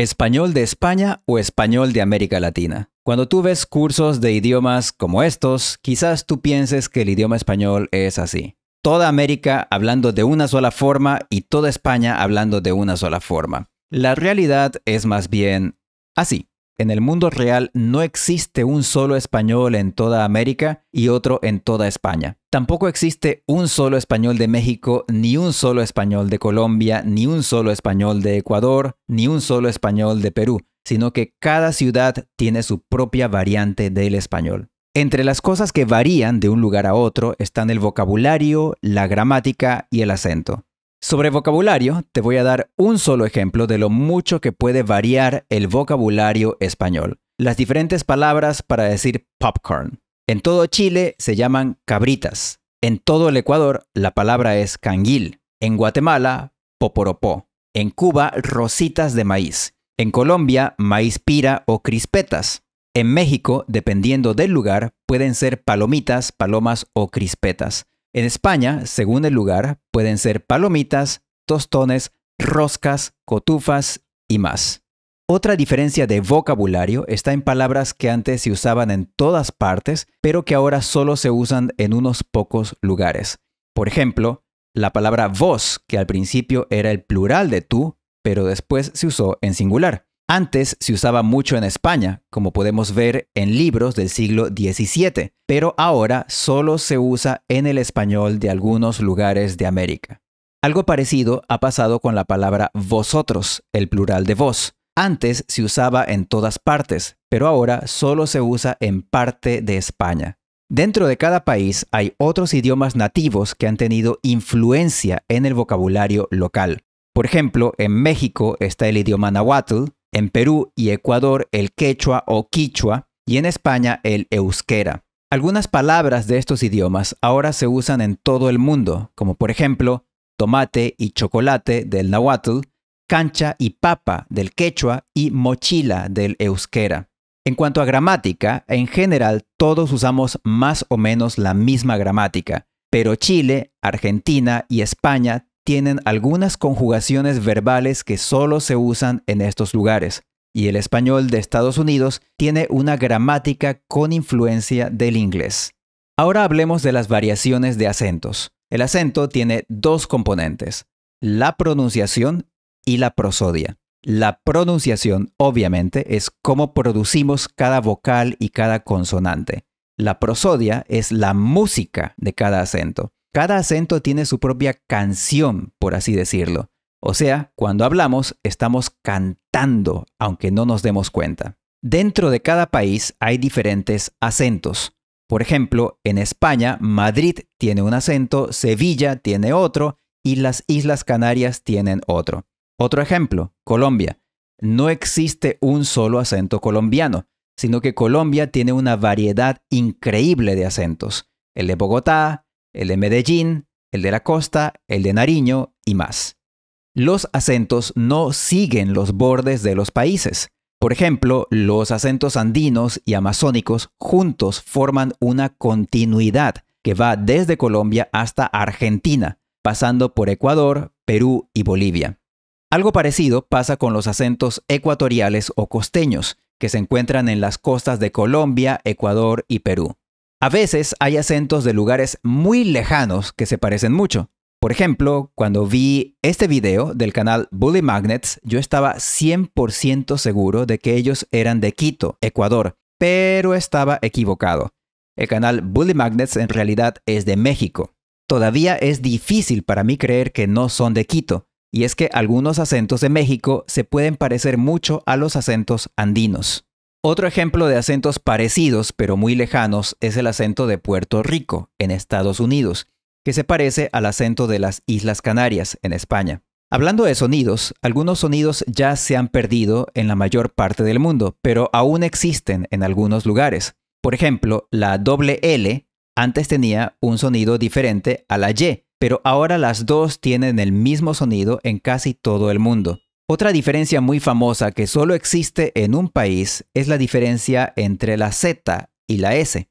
español de España o español de América Latina. Cuando tú ves cursos de idiomas como estos, quizás tú pienses que el idioma español es así. Toda América hablando de una sola forma y toda España hablando de una sola forma. La realidad es más bien así. En el mundo real no existe un solo español en toda América y otro en toda España. Tampoco existe un solo español de México, ni un solo español de Colombia, ni un solo español de Ecuador, ni un solo español de Perú, sino que cada ciudad tiene su propia variante del español. Entre las cosas que varían de un lugar a otro están el vocabulario, la gramática y el acento. Sobre vocabulario, te voy a dar un solo ejemplo de lo mucho que puede variar el vocabulario español. Las diferentes palabras para decir popcorn. En todo Chile se llaman cabritas. En todo el Ecuador la palabra es canguil. En Guatemala, poporopó. En Cuba, rositas de maíz. En Colombia, maíz pira o crispetas. En México, dependiendo del lugar, pueden ser palomitas, palomas o crispetas. En España, según el lugar, pueden ser palomitas, tostones, roscas, cotufas y más. Otra diferencia de vocabulario está en palabras que antes se usaban en todas partes, pero que ahora solo se usan en unos pocos lugares. Por ejemplo, la palabra vos, que al principio era el plural de tú, pero después se usó en singular. Antes se usaba mucho en España, como podemos ver en libros del siglo XVII, pero ahora solo se usa en el español de algunos lugares de América. Algo parecido ha pasado con la palabra vosotros, el plural de vos. Antes se usaba en todas partes, pero ahora solo se usa en parte de España. Dentro de cada país hay otros idiomas nativos que han tenido influencia en el vocabulario local. Por ejemplo, en México está el idioma nahuatl, en Perú y Ecuador el quechua o quichua y en España el euskera. Algunas palabras de estos idiomas ahora se usan en todo el mundo, como por ejemplo tomate y chocolate del nahuatl, cancha y papa del quechua y mochila del euskera. En cuanto a gramática, en general todos usamos más o menos la misma gramática, pero Chile, Argentina y España tienen algunas conjugaciones verbales que solo se usan en estos lugares, y el español de Estados Unidos tiene una gramática con influencia del inglés. Ahora hablemos de las variaciones de acentos. El acento tiene dos componentes, la pronunciación y la prosodia. La pronunciación, obviamente, es cómo producimos cada vocal y cada consonante. La prosodia es la música de cada acento. Cada acento tiene su propia canción, por así decirlo. O sea, cuando hablamos, estamos cantando, aunque no nos demos cuenta. Dentro de cada país hay diferentes acentos. Por ejemplo, en España, Madrid tiene un acento, Sevilla tiene otro y las Islas Canarias tienen otro. Otro ejemplo, Colombia. No existe un solo acento colombiano, sino que Colombia tiene una variedad increíble de acentos. El de Bogotá, el de Medellín, el de la costa, el de Nariño y más. Los acentos no siguen los bordes de los países. Por ejemplo, los acentos andinos y amazónicos juntos forman una continuidad que va desde Colombia hasta Argentina, pasando por Ecuador, Perú y Bolivia. Algo parecido pasa con los acentos ecuatoriales o costeños, que se encuentran en las costas de Colombia, Ecuador y Perú. A veces hay acentos de lugares muy lejanos que se parecen mucho. Por ejemplo, cuando vi este video del canal Bully Magnets, yo estaba 100% seguro de que ellos eran de Quito, Ecuador, pero estaba equivocado. El canal Bully Magnets en realidad es de México. Todavía es difícil para mí creer que no son de Quito, y es que algunos acentos de México se pueden parecer mucho a los acentos andinos. Otro ejemplo de acentos parecidos pero muy lejanos es el acento de Puerto Rico, en Estados Unidos, que se parece al acento de las Islas Canarias, en España. Hablando de sonidos, algunos sonidos ya se han perdido en la mayor parte del mundo, pero aún existen en algunos lugares. Por ejemplo, la doble L antes tenía un sonido diferente a la Y, pero ahora las dos tienen el mismo sonido en casi todo el mundo. Otra diferencia muy famosa que solo existe en un país es la diferencia entre la Z y la S.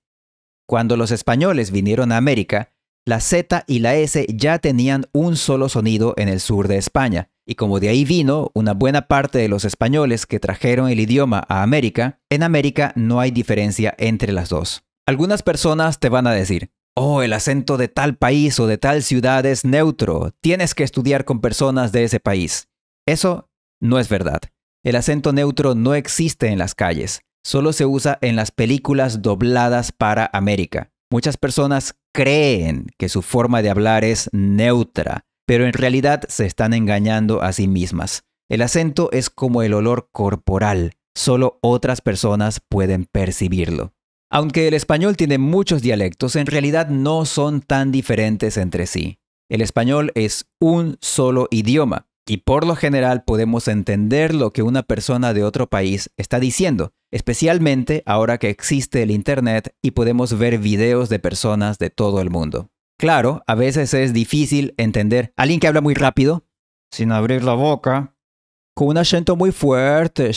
Cuando los españoles vinieron a América, la Z y la S ya tenían un solo sonido en el sur de España, y como de ahí vino una buena parte de los españoles que trajeron el idioma a América, en América no hay diferencia entre las dos. Algunas personas te van a decir, oh, el acento de tal país o de tal ciudad es neutro, tienes que estudiar con personas de ese país. Eso no es verdad. El acento neutro no existe en las calles, solo se usa en las películas dobladas para América. Muchas personas creen que su forma de hablar es neutra, pero en realidad se están engañando a sí mismas. El acento es como el olor corporal, solo otras personas pueden percibirlo. Aunque el español tiene muchos dialectos, en realidad no son tan diferentes entre sí. El español es un solo idioma, y por lo general podemos entender lo que una persona de otro país está diciendo, especialmente ahora que existe el Internet y podemos ver videos de personas de todo el mundo. Claro, a veces es difícil entender a alguien que habla muy rápido, sin abrir la boca, con un acento muy fuerte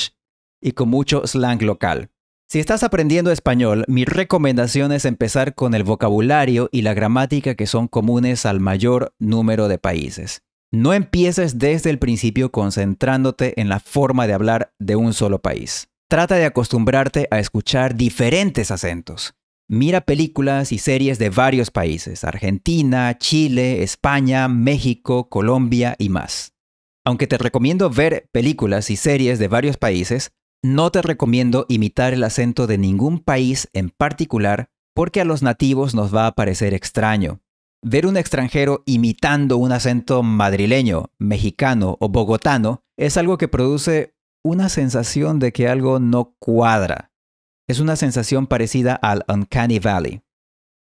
y con mucho slang local. Si estás aprendiendo español, mi recomendación es empezar con el vocabulario y la gramática que son comunes al mayor número de países. No empieces desde el principio concentrándote en la forma de hablar de un solo país. Trata de acostumbrarte a escuchar diferentes acentos. Mira películas y series de varios países, Argentina, Chile, España, México, Colombia y más. Aunque te recomiendo ver películas y series de varios países, no te recomiendo imitar el acento de ningún país en particular porque a los nativos nos va a parecer extraño. Ver un extranjero imitando un acento madrileño, mexicano o bogotano es algo que produce una sensación de que algo no cuadra. Es una sensación parecida al Uncanny Valley.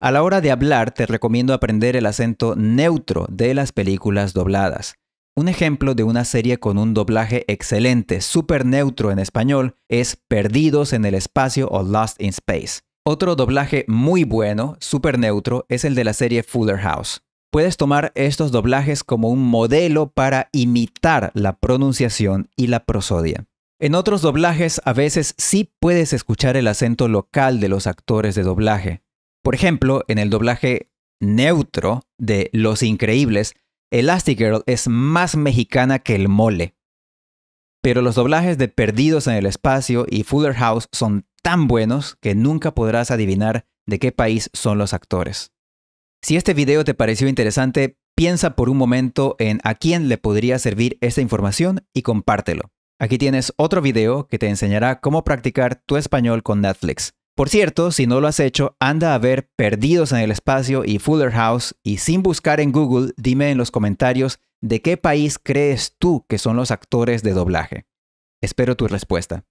A la hora de hablar te recomiendo aprender el acento neutro de las películas dobladas. Un ejemplo de una serie con un doblaje excelente, súper neutro en español, es Perdidos en el Espacio o Lost in Space. Otro doblaje muy bueno, súper neutro, es el de la serie Fuller House. Puedes tomar estos doblajes como un modelo para imitar la pronunciación y la prosodia. En otros doblajes a veces sí puedes escuchar el acento local de los actores de doblaje. Por ejemplo, en el doblaje neutro de Los Increíbles, Elastigirl es más mexicana que el mole. Pero los doblajes de Perdidos en el Espacio y Fuller House son tan buenos que nunca podrás adivinar de qué país son los actores. Si este video te pareció interesante, piensa por un momento en a quién le podría servir esta información y compártelo. Aquí tienes otro video que te enseñará cómo practicar tu español con Netflix. Por cierto, si no lo has hecho, anda a ver Perdidos en el Espacio y Fuller House y sin buscar en Google, dime en los comentarios de qué país crees tú que son los actores de doblaje. Espero tu respuesta.